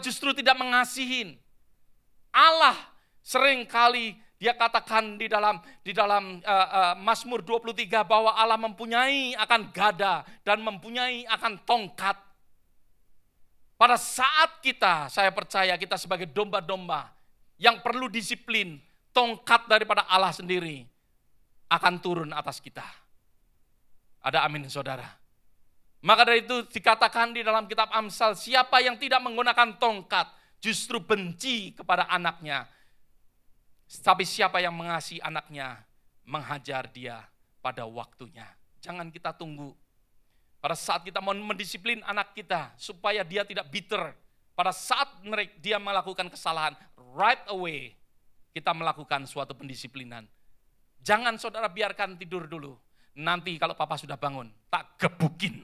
justru tidak mengasihin. Allah seringkali dia katakan di dalam di dalam uh, uh, Mazmur 23 bahwa Allah mempunyai akan gada dan mempunyai akan tongkat. Pada saat kita, saya percaya kita sebagai domba-domba yang perlu disiplin, tongkat daripada Allah sendiri akan turun atas kita. Ada amin saudara. Maka dari itu dikatakan di dalam kitab Amsal, siapa yang tidak menggunakan tongkat justru benci kepada anaknya. Tapi siapa yang mengasihi anaknya, menghajar dia pada waktunya. Jangan kita tunggu. Pada saat kita mau mendisiplin anak kita supaya dia tidak bitter. Pada saat mereka dia melakukan kesalahan, right away kita melakukan suatu pendisiplinan. Jangan saudara biarkan tidur dulu. Nanti kalau papa sudah bangun, tak gebukin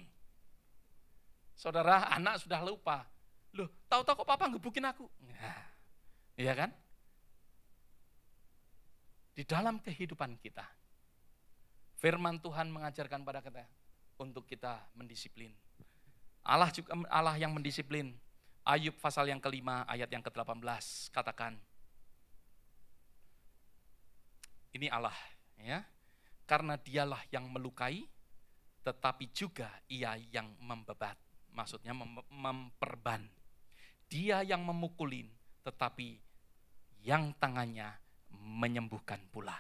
Saudara, anak sudah lupa. Loh, tahu-tahu kok papa ngebukin aku? Nah, iya kan? Di dalam kehidupan kita, firman Tuhan mengajarkan pada kita untuk kita mendisiplin. Allah juga Allah yang mendisiplin. Ayub pasal yang kelima ayat yang ke-18 katakan, ini Allah ya karena dialah yang melukai tetapi juga ia yang membebat maksudnya mem memperban. Dia yang memukulin, tetapi yang tangannya menyembuhkan pula.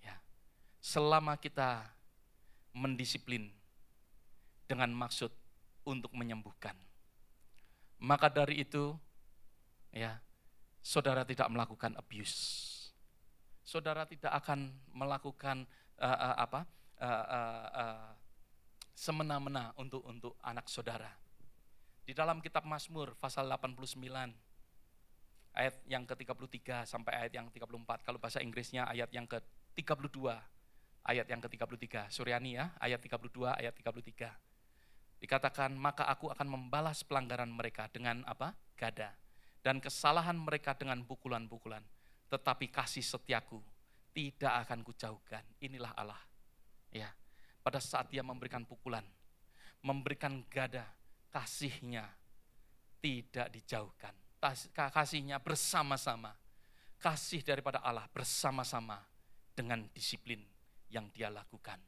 Ya. Selama kita mendisiplin dengan maksud untuk menyembuhkan, maka dari itu, ya, saudara tidak melakukan abuse. Saudara tidak akan melakukan uh, uh, apa? Uh, uh, uh, semena-mena untuk untuk anak saudara. Di dalam kitab Mazmur pasal 89 ayat yang ke-33 sampai ayat yang 34. Kalau bahasa Inggrisnya ayat yang ke-32 ayat yang ke-33. Suryani ya, ayat 32 ayat 33. Dikatakan, "Maka aku akan membalas pelanggaran mereka dengan apa? gada dan kesalahan mereka dengan pukulan-pukulan, tetapi kasih setiaku tidak akan kujauhkan." Inilah Allah. Ya pada saat dia memberikan pukulan, memberikan gada, kasihnya tidak dijauhkan. Kasihnya bersama-sama. Kasih daripada Allah bersama-sama dengan disiplin yang dia lakukan.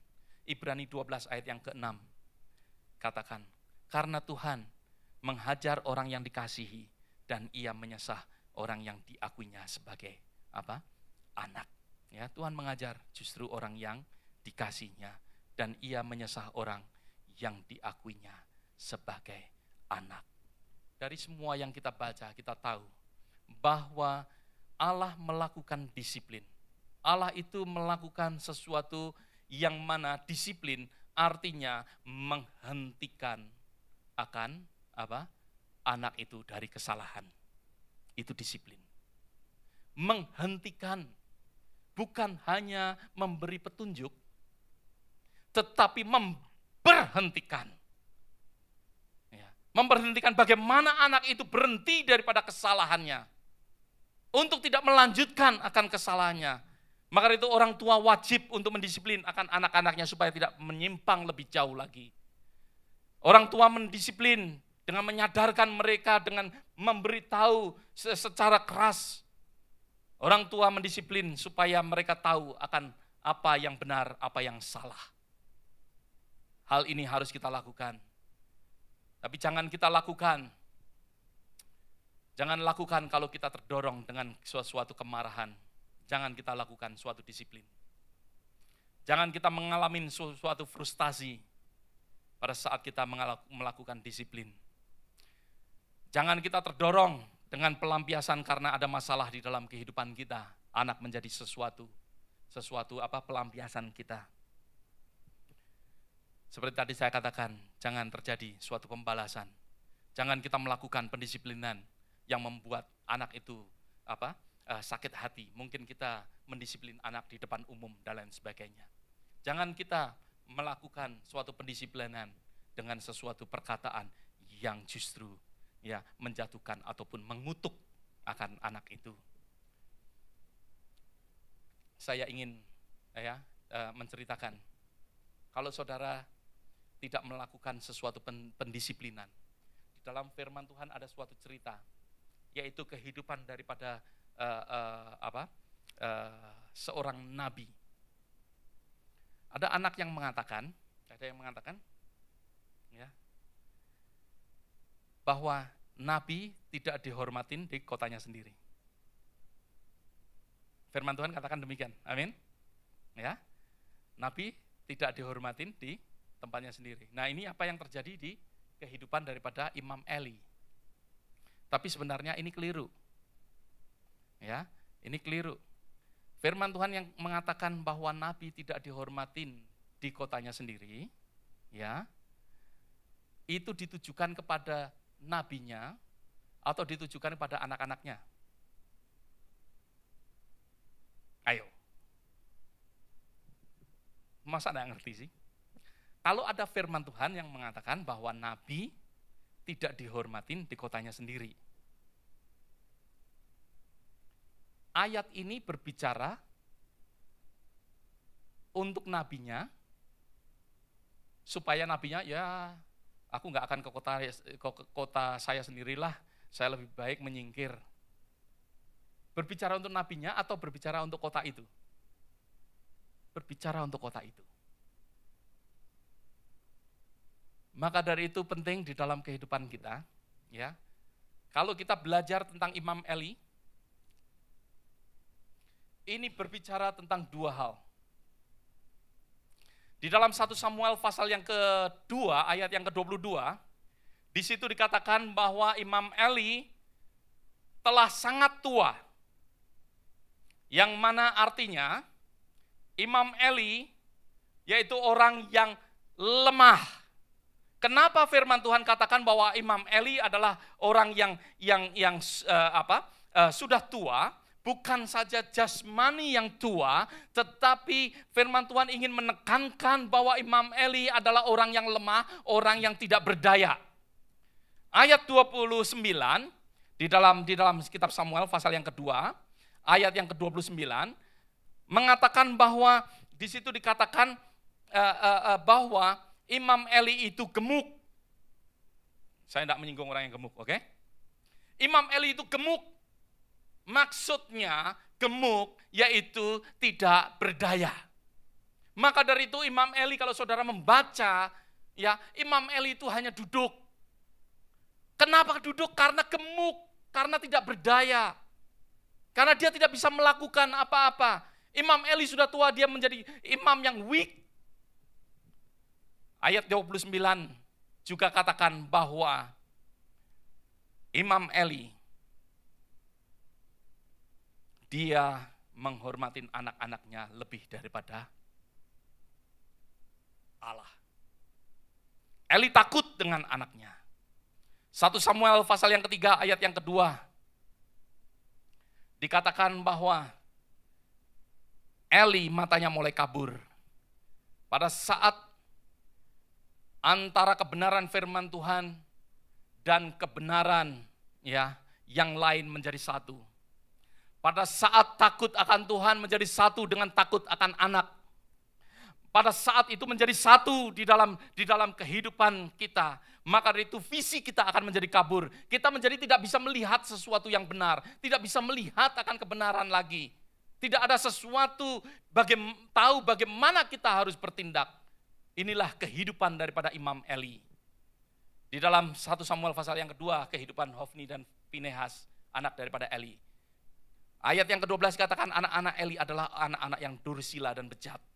Ibrani 12 ayat yang ke-6 katakan, karena Tuhan menghajar orang yang dikasihi dan ia menyesah orang yang diakuinya sebagai apa? anak. Ya, Tuhan mengajar justru orang yang dikasihnya dan ia menyesah orang yang diakuinya sebagai anak. Dari semua yang kita baca, kita tahu bahwa Allah melakukan disiplin. Allah itu melakukan sesuatu yang mana disiplin artinya menghentikan akan apa? anak itu dari kesalahan. Itu disiplin. Menghentikan bukan hanya memberi petunjuk tetapi memberhentikan. Ya. Memberhentikan bagaimana anak itu berhenti daripada kesalahannya. Untuk tidak melanjutkan akan kesalahannya. Maka itu orang tua wajib untuk mendisiplin akan anak-anaknya supaya tidak menyimpang lebih jauh lagi. Orang tua mendisiplin dengan menyadarkan mereka, dengan memberitahu secara keras. Orang tua mendisiplin supaya mereka tahu akan apa yang benar, apa yang salah. Hal ini harus kita lakukan. Tapi jangan kita lakukan. Jangan lakukan kalau kita terdorong dengan suatu kemarahan. Jangan kita lakukan suatu disiplin. Jangan kita mengalami suatu frustasi pada saat kita melakukan disiplin. Jangan kita terdorong dengan pelampiasan karena ada masalah di dalam kehidupan kita. Anak menjadi sesuatu, sesuatu apa pelampiasan kita. Seperti tadi saya katakan, jangan terjadi suatu pembalasan. Jangan kita melakukan pendisiplinan yang membuat anak itu apa uh, sakit hati. Mungkin kita mendisiplin anak di depan umum dan lain sebagainya. Jangan kita melakukan suatu pendisiplinan dengan sesuatu perkataan yang justru ya menjatuhkan ataupun mengutuk akan anak itu. Saya ingin ya eh, menceritakan kalau saudara tidak melakukan sesuatu pendisiplinan. Di dalam firman Tuhan ada suatu cerita, yaitu kehidupan daripada uh, uh, apa uh, seorang nabi. Ada anak yang mengatakan, ada yang mengatakan, ya, bahwa nabi tidak dihormatin di kotanya sendiri. Firman Tuhan katakan demikian, amin. Ya, nabi tidak dihormatin di tempatnya sendiri. Nah ini apa yang terjadi di kehidupan daripada Imam Eli. Tapi sebenarnya ini keliru. Ya, ini keliru. Firman Tuhan yang mengatakan bahwa nabi tidak dihormatin di kotanya sendiri, ya. Itu ditujukan kepada nabinya atau ditujukan kepada anak-anaknya. Ayo. Masa yang ngerti sih? Kalau ada firman Tuhan yang mengatakan bahwa nabi tidak dihormatin di kotanya sendiri. Ayat ini berbicara untuk nabinya supaya nabinya ya aku nggak akan ke kota ke kota saya sendirilah saya lebih baik menyingkir berbicara untuk nabinya atau berbicara untuk kota itu berbicara untuk kota itu Maka dari itu penting di dalam kehidupan kita, ya. Kalau kita belajar tentang Imam Eli, ini berbicara tentang dua hal. Di dalam satu Samuel pasal yang kedua, ayat yang ke-22, di situ dikatakan bahwa Imam Eli telah sangat tua. Yang mana artinya, Imam Eli yaitu orang yang lemah, Kenapa firman Tuhan katakan bahwa Imam Eli adalah orang yang yang yang uh, apa? Uh, sudah tua, bukan saja jasmani yang tua, tetapi firman Tuhan ingin menekankan bahwa Imam Eli adalah orang yang lemah, orang yang tidak berdaya. Ayat 29 di dalam di dalam kitab Samuel pasal yang kedua, ayat yang ke-29 mengatakan bahwa di situ dikatakan uh, uh, uh, bahwa Imam Eli itu gemuk. Saya tidak menyinggung orang yang gemuk, oke? Okay? Imam Eli itu gemuk. Maksudnya gemuk yaitu tidak berdaya. Maka dari itu Imam Eli kalau saudara membaca, ya Imam Eli itu hanya duduk. Kenapa duduk? Karena gemuk, karena tidak berdaya. Karena dia tidak bisa melakukan apa-apa. Imam Eli sudah tua, dia menjadi imam yang weak, Ayat 29 juga katakan bahwa Imam Eli dia menghormatin anak-anaknya lebih daripada Allah. Eli takut dengan anaknya. 1 Samuel pasal yang ketiga ayat yang kedua dikatakan bahwa Eli matanya mulai kabur. Pada saat antara kebenaran firman Tuhan dan kebenaran ya yang lain menjadi satu. Pada saat takut akan Tuhan menjadi satu dengan takut akan anak. Pada saat itu menjadi satu di dalam di dalam kehidupan kita, maka dari itu visi kita akan menjadi kabur. Kita menjadi tidak bisa melihat sesuatu yang benar, tidak bisa melihat akan kebenaran lagi. Tidak ada sesuatu baga tahu bagaimana kita harus bertindak Inilah kehidupan daripada Imam Eli. Di dalam satu Samuel pasal yang kedua, kehidupan Hofni dan Pinehas, anak daripada Eli. Ayat yang ke-12 katakan anak-anak Eli adalah anak-anak yang dursila dan bejat.